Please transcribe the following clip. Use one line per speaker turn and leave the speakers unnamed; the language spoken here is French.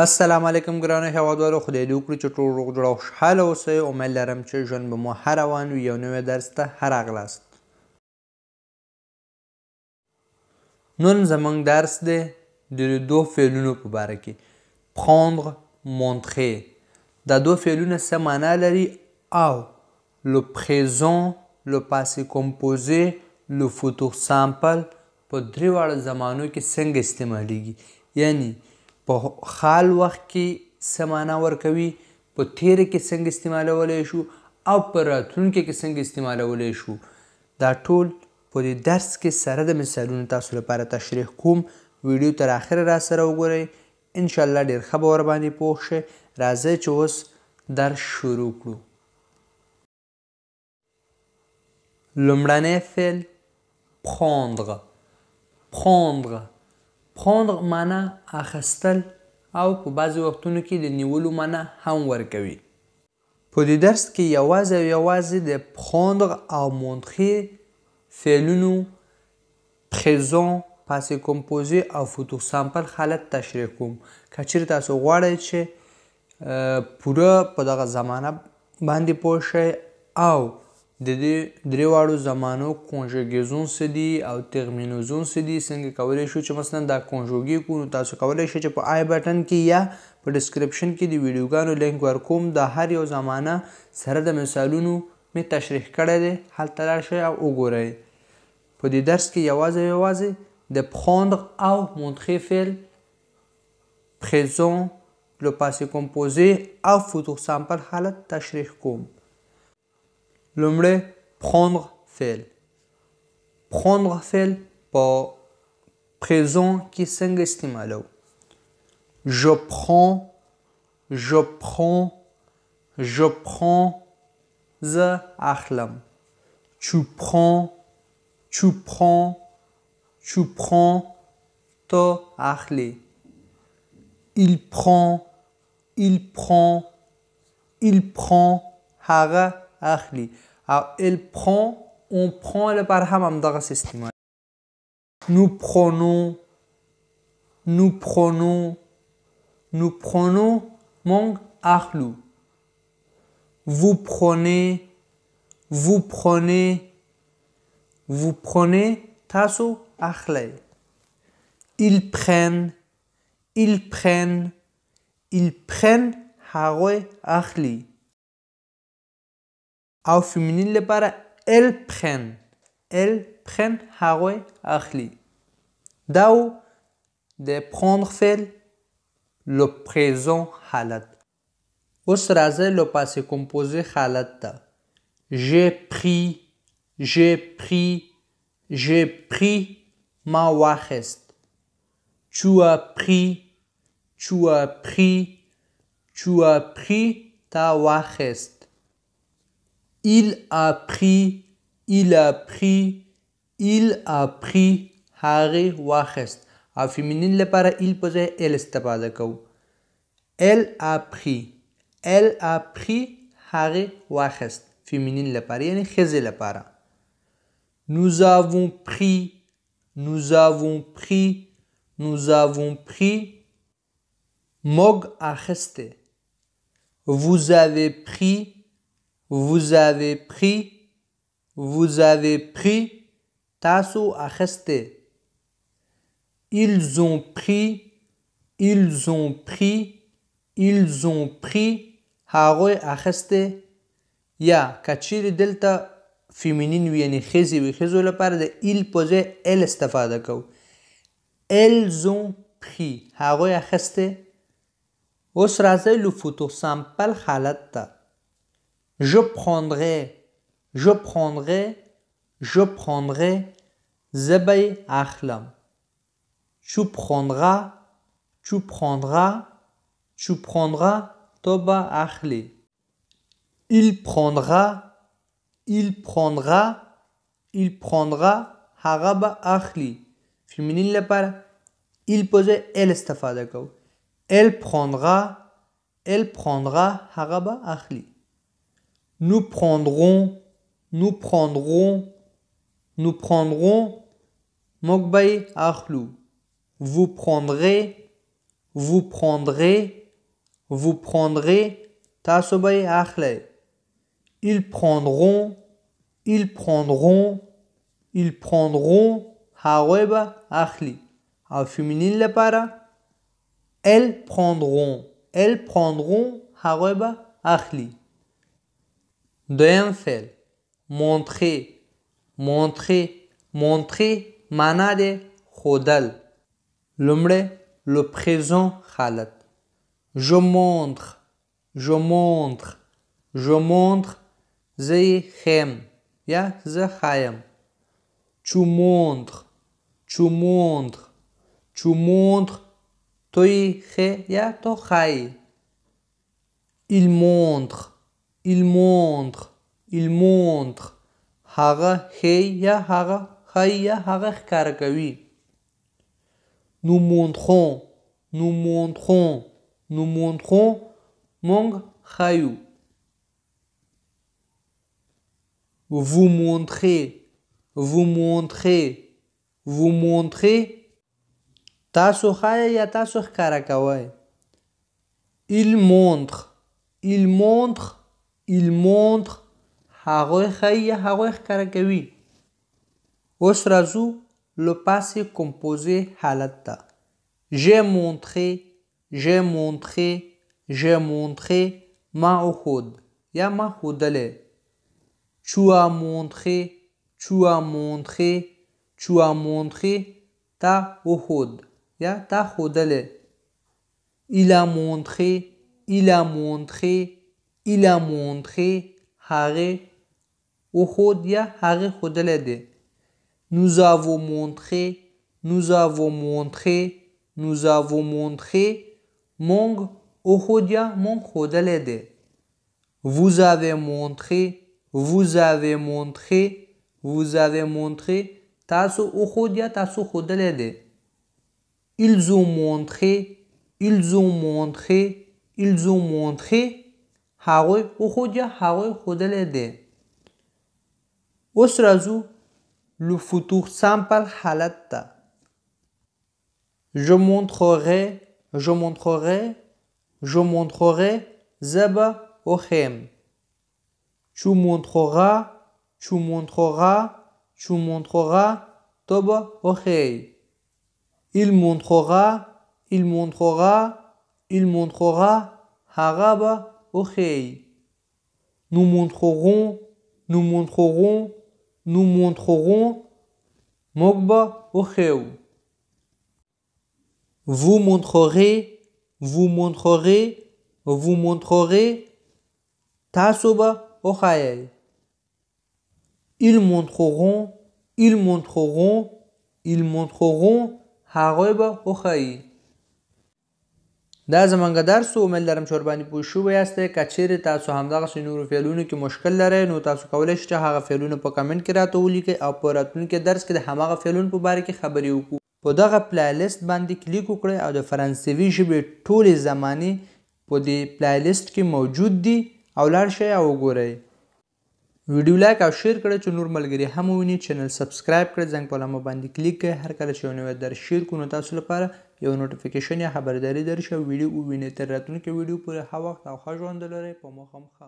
السلام علیکم ګرانو هیوادوالو خدای دې وکړي چې ټول روغ جوړ او خوشحاله اوسئ امید لرم چې ژوند به مو هر روان وي یو نوی درس ته هرغلاست نن زموږ درس دی د دو فعلونو په باره کې prendre montrer دا دو فعلونه څه معنا لري او لو présent لو passé composé لو futur simple په درې واړه زمانو کې څنګه استعمالیږي یعنی په حال وخت کې سمانا ورکوي په تیر کې څنګه استعمالولای شو او په راتلونکي کې څنګه استعمالولای شو دا ټول په درس کې سره د مثالونو تاسو لپاره تشریح کوم ویډیو تر اخره را سره وګورئ ان شاء الله ډیر خبر باندې پوه شئ راځي چې اوس درس شروع کړو لومړنی فعل prendre prendre prendre معنا اخستل او په بعضو وختونو کې د نیولو معنا هم ورکوي په دې درس کې یوازې او یوازې د prendre او montrer فعلونو présent پاسې کمپوزي او فوتو سامپل حالت تشریح کوم کچیر تاسو غواړئ چې پوره په دغه زمانه باندې پوه شئ او د دې دریواړو زمانو کونجوګیزون سدي او ترمینوزون سدي څنګه کولای شو چې مثلا دا کونجوګي کو نو تاسو کولای شئ چې په آی بٹن کې یا په ډسکرپشن کې د ویډیوګانو لینک ورکوم د هر یو زمانه سره د مثالونو می تشریح کړی دی هلته لاړ شئ او وګورئ په دې درس کې یوازې یوازې د پخوندغ او مونتخې فعل پریزون لو پاسې کمپوزې او فوتو سامپل حالت تشریح کوم l'ombre prendre fait Prendre fait pour présent qui s'investit Je prends, je prends, je prends, the achlam. Tu prends, tu prends, tu prends, to achlé. Il prend, il prend, il prend, hara أخلي il prend on prend le برهم dans estima. nous prenons nous prenons nous prenons mon أخلو vous prenez vous prenez vous prenez tasso أخلي ils prennent ils prennent ils prennent haroi أخلي au féminin, le para, elle prend. Elle prend, hawe akhli. Dao, de prendre fait le présent halat. Osraze, le passé composé halat. J'ai pris, j'ai pris, j'ai pris ma wahest. Tu as pris, tu as pris, tu as pris ta wahest. Il a pris, il a pris, il a pris Harry Wachest. a féminine, le para il posait elle de d'accord. Elle a pris, elle a pris Harry Wachest. Féminine, le para yani chese le para. Nous avons pris, nous avons pris, nous avons pris Mog a resté. Vous avez pris. vous avez pris vous avez pris تاسو اخسته ils ont pris ils ont pris ils ont pris هغوی اخسته یا کچیر دلته فیمینین وی یعنی خزی وی خزو لپاره د ایل په ځای ال استفاده کو ils ont pris هغوی اخسته اوس راځي لو فوتو سامپل حالت ته Je prendrai, je prendrai, je prendrai zebay akhlam. Tu prendras, tu prendras, tu prendras toba achli. Il prendra, il prendra, il prendra haraba achli. Féminine la par il posait elle d'accord Elle prendra, elle prendra haraba akhli nous prendrons, nous prendrons, nous prendrons, mokbay ahlou Vous prendrez, vous prendrez, vous prendrez, Tasobay Arley. Ils prendront, ils prendront, ils prendront, Haweba Arli. Au féminin, para, elles prendront, elles prendront, Haweba Arli. De montrer, montrer, montrer, montre, manade, hodal, le présent, halat. Je montre, je montre, je montre, zehem, ya, Tu montres, tu montres, tu montres, toi ya, Il montre. Il montre, il montre. Hara هي یا هغه هي یا nous montrons nous montrons nous montrons mong خایو vous montrez vous montrez vous montrez تاسو خایه ya تاسو ښکاره il montre il montre il montre le passé composé halatta. J'ai montré, j'ai montré, j'ai montré ma Ya Tu as montré, tu as montré, tu as montré ta uhud. Ya ta Il a montré, il a montré, il a montré Haré Ohodia Haré Hodelede. Nous avons montré, nous avons montré, nous avons montré Mong Ohodia Mong Vous avez montré, vous avez montré, vous avez montré Tasu Ohodia Tasu Hodelede. Ils ont montré, ils ont montré, ils ont montré هوای خود یا je montrerai je montrerai je montrerai zeba Ohem. tu montreras tu montreras tu montreras toba il montrera il montrera il montrera haraba nous montrerons, nous montrerons, nous montrerons, Mokba, o'heu. Vous montrerez, vous montrerez, vous montrerez, tasoba orei. Ils montreront, ils montreront, ils montreront, hareba orei. دا زمونږ درس امید لرم چې ورباندې پوه شوي یاستئ که چیرې تاسو همدغسې نورو فعلونو کې مشکل لرئ نو تاسو کولی شئ چې هغه فعلونه په کمنټ کې راته ولیکئ او په راتلونکي درس کې د هماغه فعلونو په باره کې خبرې وکړو په دغه پلیلیست باندې کلیک وکړئ او د فرانسوي ژبې ټولې زمانې په دې پلیلیست کې موجود دي او لاړ شئ او وګورئ ویډیو لایک او شیر کړئ چې نور ملګري هم وویني چینل سبسکرایب کړئ زنګ په لامه باندې کلیک کړئ هر کله چې یو نوی درس شیر کو نو تاسو لپاره یو نوټیفیکیشن یا خبرداری داره چې ویډیو وینئ تر راتلونکي ویډیو پورې ښه وخت او ښه ژوند ولرئ په مو هم ښه